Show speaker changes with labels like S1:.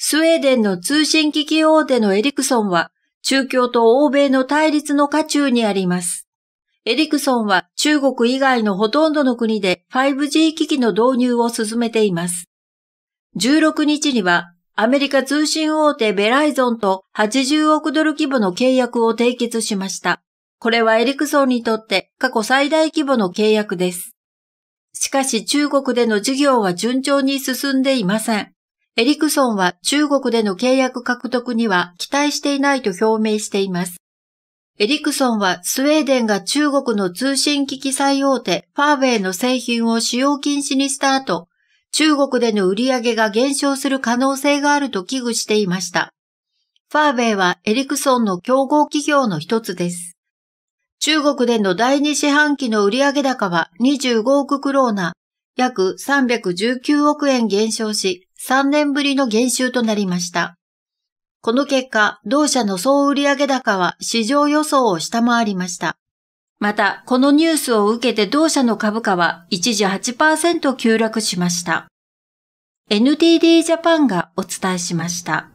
S1: スウェーデンの通信機器大手のエリクソンは、中共と欧米の対立の渦中にあります。エリクソンは中国以外のほとんどの国で 5G 機器の導入を進めています。16日にはアメリカ通信大手ベライゾンと80億ドル規模の契約を締結しました。これはエリクソンにとって過去最大規模の契約です。しかし中国での事業は順調に進んでいません。エリクソンは中国での契約獲得には期待していないと表明しています。エリクソンはスウェーデンが中国の通信機器最大手ファーウェイの製品を使用禁止にした後、中国での売り上げが減少する可能性があると危惧していました。ファーウェイはエリクソンの競合企業の一つです。中国での第2四半期の売上高は25億クローナ、約319億円減少し、3年ぶりの減収となりました。この結果、同社の総売上高は市場予想を下回りました。また、このニュースを受けて同社の株価は一時8%急落しました。NTD ジャパンがお伝えしました。